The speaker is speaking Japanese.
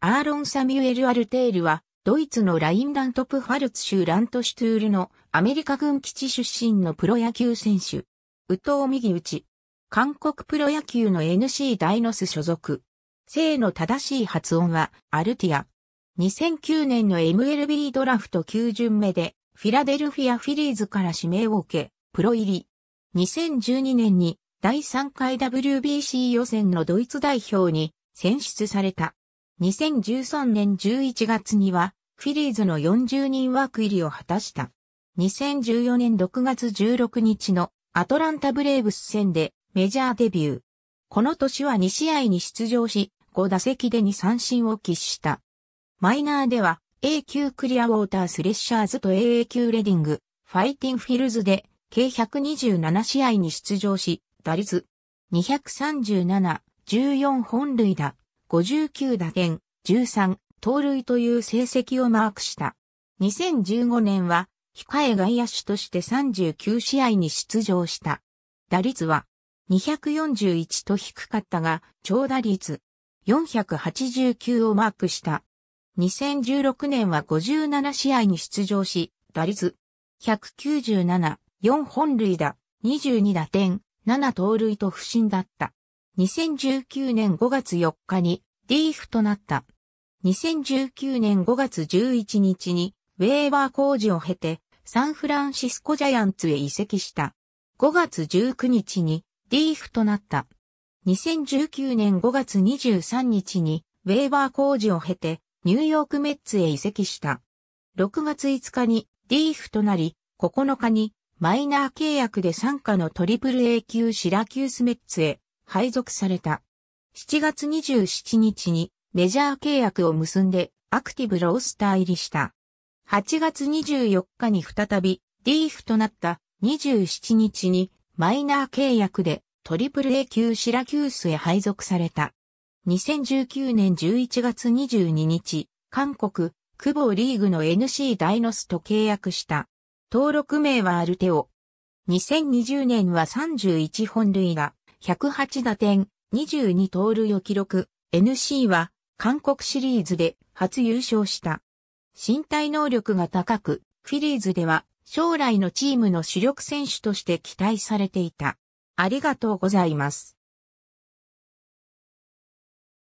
アーロン・サミュエル・アルテールは、ドイツのラインラントプファルツ州ラントシュトゥールのアメリカ軍基地出身のプロ野球選手。宇藤右打ち。韓国プロ野球の NC ダイノス所属。姓の正しい発音はアルティア。2009年の MLB ドラフト9巡目でフィラデルフィアフィリーズから指名を受け、プロ入り。2012年に第3回 WBC 予選のドイツ代表に選出された。2013年11月には、フィリーズの40人枠入りを果たした。2014年6月16日のアトランタブレーブス戦でメジャーデビュー。この年は2試合に出場し、5打席で2三振を喫した。マイナーでは A 級クリアウォータースレッシャーズと AA 級レディング、ファイティンフィルズで計127試合に出場し、打率237、14本塁打、59打点、13、盗塁という成績をマークした。2015年は、控え外野手として39試合に出場した。打率は、241と低かったが、長打率、489をマークした。2016年は57試合に出場し、打率、197、4本塁打、22打点、7盗塁と不振だった。2019年5月4日にディーフとなった。2019年5月11日にウェーバー工事を経てサンフランシスコジャイアンツへ移籍した。5月19日にディーフとなった。2019年5月23日にウェーバー工事を経てニューヨークメッツへ移籍した。6月5日にディーフとなり、9日にマイナー契約で参加のトリプル A 級シラキュースメッツへ配属された。7月27日にメジャー契約を結んでアクティブロースター入りした。8月24日に再びリーフとなった27日にマイナー契約でトリプル A 級シラキュースへ配属された。2019年11月22日、韓国、久保リーグの NC ダイノスと契約した。登録名はアルテオ。2020年は31本塁打、108打点、22盗塁を記録、NC は韓国シリーズで初優勝した。身体能力が高く、フィリーズでは将来のチームの主力選手として期待されていた。ありがとうございます。